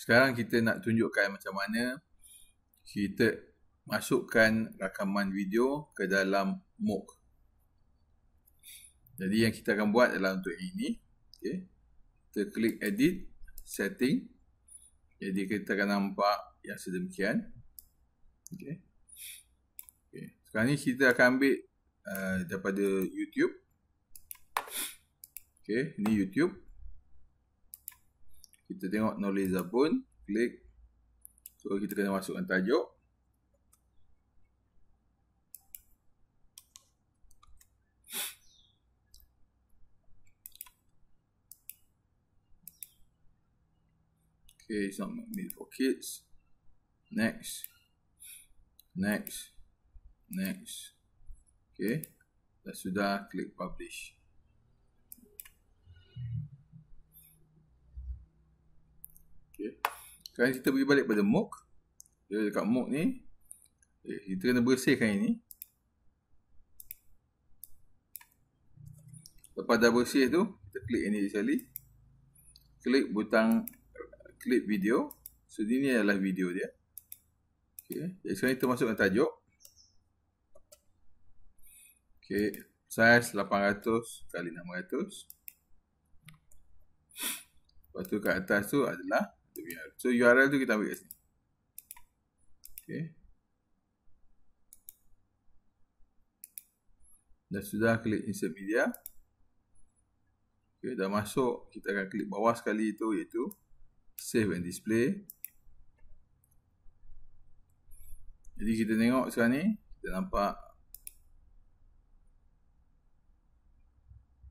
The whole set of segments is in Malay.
Sekarang kita nak tunjukkan macam mana kita masukkan rakaman video ke dalam MOOC. Jadi yang kita akan buat adalah untuk ini. Okay. Kita klik edit, setting. Jadi kita akan nampak yang sedemikian. Okay. Okay. Sekarang ni kita akan ambil uh, daripada YouTube. Okay. Ini YouTube kita tengok knowledge pun klik so kita kena masukkan tajuk okay sama so need for kids next next next okay dah sudah klik publish Sekarang kita pergi balik pada mock. Dia dekat mock ni. Eh, kita kena bersihkan ini. Lepas dah bersih tu, kita klik ini sekali. Klik butang klik video. So, ini adalah video dia. Okay. Jadi, sekarang kita masukkan tajuk. Okay. Saiz 800 kali 600. Lepas tu kat atas tu adalah UR. So URL tu kita ambil kat sini. Okay. Dah sudah klik insert media. Okay, dah masuk. Kita akan klik bawah sekali itu iaitu save and display. Jadi kita tengok sekarang ni. Kita nampak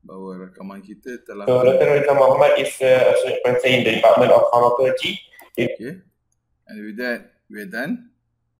bahawa rakaman kita telah So, Dr. Rita Muhammad is a associate professor in the Department of Pharmacology. Okay. And with that, we're done.